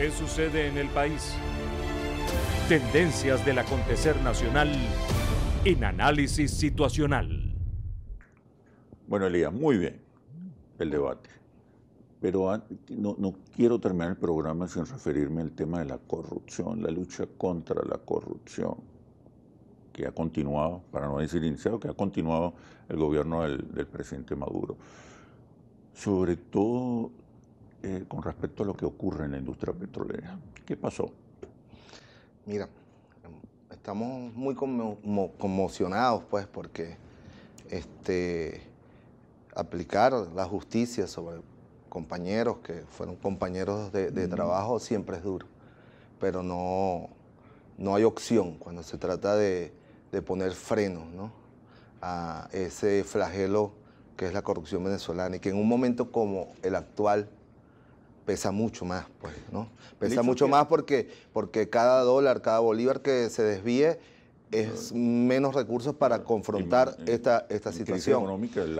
¿Qué sucede en el país? Tendencias del acontecer nacional en análisis situacional. Bueno, Elías, muy bien el debate. Pero no, quiero terminar el programa sin referirme al tema de la corrupción, la lucha contra la corrupción, que ha continuado, para no decir iniciado, que ha continuado el gobierno del presidente Maduro. Sobre todo eh, con respecto a lo que ocurre en la industria petrolera. ¿Qué pasó? Mira, em, estamos muy conmocionados, pues, porque este, aplicar la justicia sobre compañeros que fueron compañeros de, trabajo siempre es duro, pero no, no hay opción cuando se trata de, de poner freno ¿no? a ese flagelo que es la corrupción venezolana y que en un momento como el actual, pesa mucho más, pues, ¿no? Pesa mucho más porque, porque cada dólar, cada bolívar que se desvíe es menos recursos para confrontar esta, esta situación.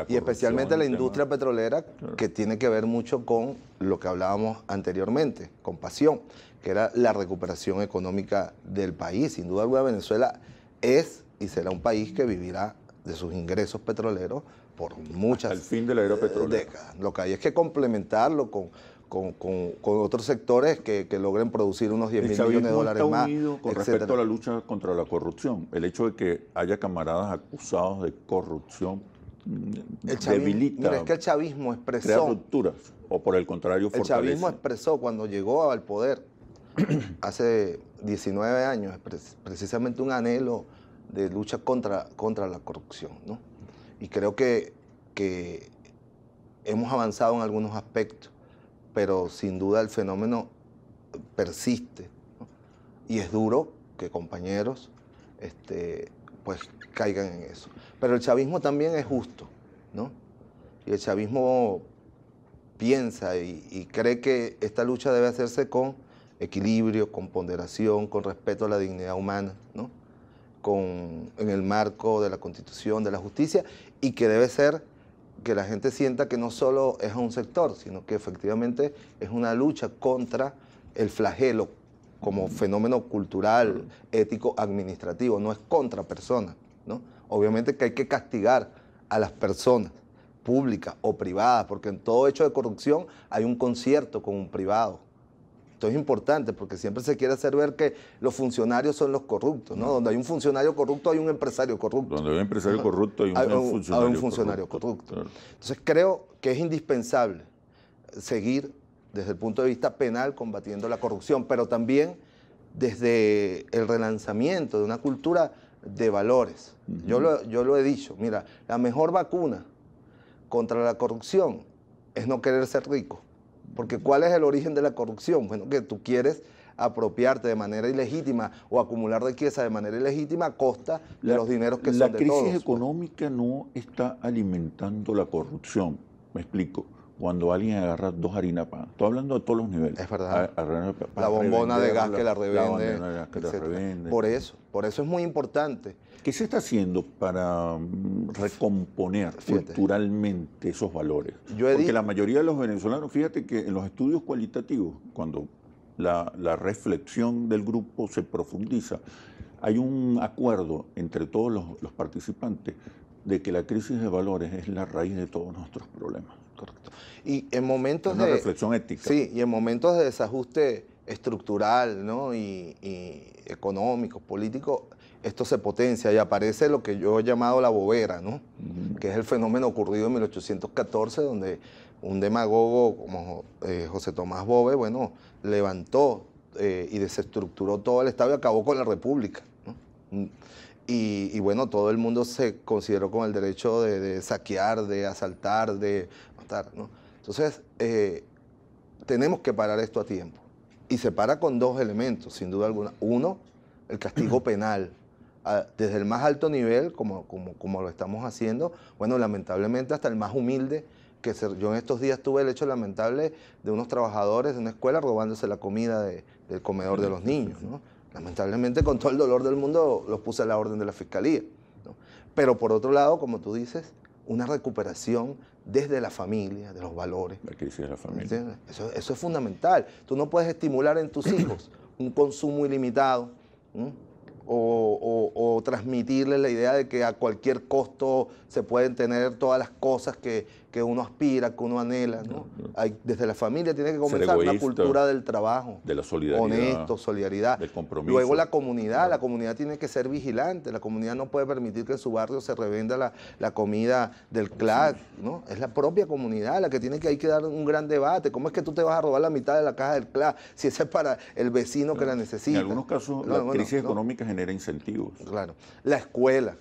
y especialmente la industria petrolera, que tiene que ver mucho con lo que hablábamos anteriormente, con pasión, que era la recuperación económica del país. Sin duda alguna, Venezuela es y será un país que vivirá de sus ingresos petroleros por muchas Hasta el fin de la era Lo que hay es que complementarlo con, con, otros sectores que, logren producir unos 10 mil millones de dólares más. con respecto a la lucha contra la corrupción, el hecho de que haya camaradas acusados de corrupción mm, debilita. que el chavismo expresó. Crea rupturas, o por el contrario, fortalece. El chavismo expresó cuando llegó al poder hace 19 años, precisamente un anhelo de lucha contra, contra la corrupción. ¿no? Y creo que, que hemos avanzado en algunos aspectos pero sin duda el fenómeno persiste. Y es duro que compañeros este, pues caigan en eso. Pero el chavismo también es justo, ¿no? Y el chavismo piensa y, cree que esta lucha debe hacerse con equilibrio, con ponderación, con respeto a la dignidad humana, en el marco de la constitución, de la justicia, y que debe ser que la gente sienta que no solo es un sector, sino que efectivamente es una lucha contra el flagelo como fenómeno cultural, ético, administrativo, no es contra personas. ¿no? Obviamente que hay que castigar a las personas públicas o privadas, porque en todo hecho de corrupción hay un concierto con un privado esto es importante porque siempre se quiere hacer ver que los funcionarios son los corruptos, ¿no? Donde hay un funcionario corrupto hay un empresario corrupto. Donde hay un empresario corrupto hay un, funcionario, corrupto. Entonces creo que es indispensable seguir desde el punto de vista penal combatiendo la corrupción, pero también desde el relanzamiento de una cultura de valores. yo, yo lo he dicho, mira, la mejor vacuna contra la corrupción es no querer ser rico. Porque ¿cuál es el origen de la corrupción? Bueno, que tú quieres apropiarte de manera ilegítima o acumular riqueza de manera ilegítima a costa de los dineros que son de todos. La crisis económica no está alimentando la corrupción, me explico cuando alguien agarra dos harinas pan. Estoy hablando de todos los niveles. Es verdad. la bombona de gas que la revende. Por eso, por eso es muy importante. ¿Qué se está haciendo para mm, recomponer culturalmente esos valores? Yo Porque la mayoría de los venezolanos, fíjate que en los estudios cualitativos, cuando la, reflexión del grupo se profundiza, hay un acuerdo entre todos los participantes de que la crisis de valores es la raíz de todos nuestros problemas correcto. Y en momentos de... reflexión Sí, y en momentos de desajuste estructural ¿no? y, económico, político, esto se potencia y aparece lo que yo he llamado la bobera, ¿no? que es el fenómeno ocurrido en 1814, donde un demagogo como eh, José Tomás Bove, bueno, levantó eh, y desestructuró todo el Estado y acabó con la República. Y, bueno, todo el mundo se consideró con el derecho de saquear, de asaltar, de ¿no? Entonces, eh, tenemos que parar esto a tiempo. Y se para con dos elementos, sin duda alguna. Uno, el castigo penal. Ah, desde el más alto nivel, como, como, como, lo estamos haciendo, bueno, lamentablemente hasta el más humilde, que yo en estos días tuve el hecho lamentable de unos trabajadores de una escuela robándose la comida del comedor de los niños. Lamentablemente, con todo el dolor del mundo, los puse a la orden de la fiscalía. Pero por otro lado, como tú dices, una recuperación desde la familia, de los valores. La crisis de la familia. Eso, es fundamental. Tú no puedes estimular en tus hijos un consumo ilimitado. ¿no? o, transmitirle la idea de que a cualquier costo se pueden tener todas las cosas que, uno aspira, que uno anhela. desde la familia tiene que comenzar una cultura del trabajo. De la solidaridad. Honesto, solidaridad. Luego la comunidad, la comunidad tiene que ser vigilante. La comunidad no puede permitir que en su barrio se revenda la, comida del CLAC. ¿no? Es la propia comunidad la que tiene que, hay que dar un gran debate. ¿Cómo es que tú te vas a robar la mitad de la caja del CLAC si ese es para el vecino que la necesita? En algunos casos las crisis económicas genera incentivos. Claro. La escuela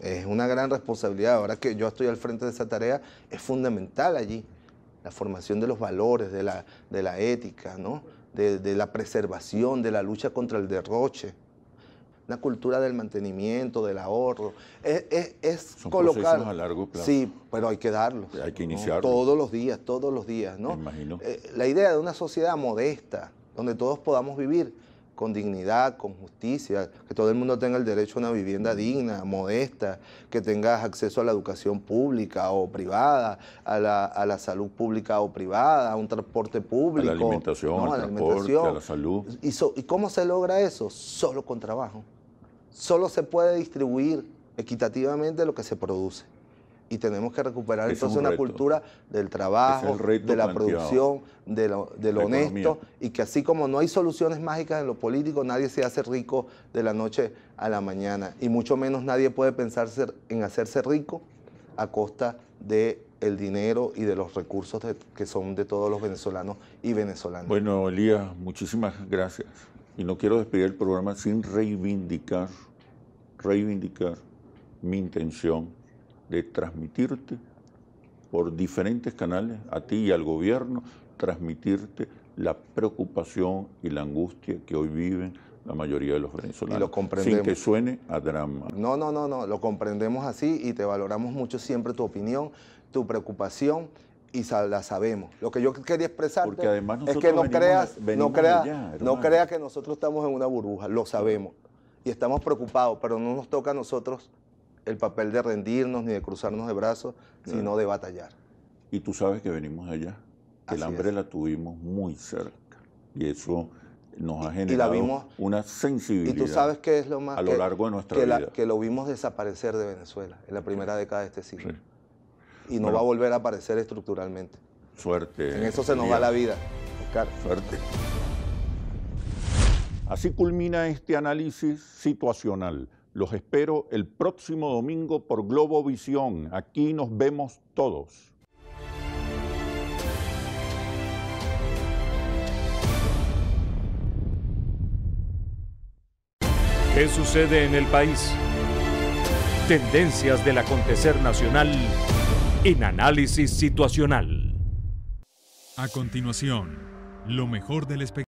es una gran responsabilidad. Ahora que yo estoy al frente de esa tarea, es fundamental allí la formación de los valores, de la, de la ética, ¿no? de, la preservación, de la lucha contra el derroche una cultura del mantenimiento, del ahorro. Es, es, Son colocar. a largo plazo. Sí, pero hay que darlos. Hay que iniciarlos. Todos los días, todos los días, ¿no? imagino. Eh, la idea de una sociedad modesta, donde todos podamos vivir, con dignidad, con justicia, que todo el mundo tenga el derecho a una vivienda digna, modesta, que tengas acceso a la educación pública o privada, a la, salud pública o privada, a un transporte público. A la alimentación, transporte, a la salud. ¿Y cómo se logra eso? Solo con trabajo. Solo se puede distribuir equitativamente lo que se produce y tenemos que recuperar entonces una cultura del trabajo, de la producción, de lo, honesto y que así como no hay soluciones mágicas en lo político, nadie se hace rico de la noche a la mañana y mucho menos nadie puede pensar en hacerse rico a costa de el dinero y de los recursos que son de todos los venezolanos y venezolanas. Bueno, Elías, muchísimas gracias. Y no quiero despedir el programa sin reivindicar, reivindicar mi intención de transmitirte por diferentes canales, a ti y al gobierno, transmitirte la preocupación y la angustia que hoy viven la mayoría de los venezolanos. Y lo comprendemos. Sin que suene a drama. No, no, no, no, lo comprendemos así y te valoramos mucho siempre tu opinión, tu preocupación y la sabemos. Lo que yo quería expresar es que no creas, no crea no creas que nosotros estamos en una burbuja, lo sabemos y estamos preocupados, pero no nos toca a nosotros el papel de rendirnos ni de cruzarnos de brazos, sino de batallar. Y tú sabes que venimos de allá. El hambre la tuvimos muy cerca. Y eso nos ha generado vimos, una sensibilidad. Y tú sabes que es lo más. A lo largo de nuestra que vida. que lo vimos desaparecer de Venezuela en la primera década de este siglo. Y no va a volver a aparecer estructuralmente. Suerte. En eso se nos va la vida, Suerte. Así culmina este análisis situacional los espero el próximo domingo por Globovisión. Aquí nos vemos todos. ¿Qué sucede en el país? Tendencias del acontecer nacional en análisis situacional. A continuación, lo mejor del espectáculo.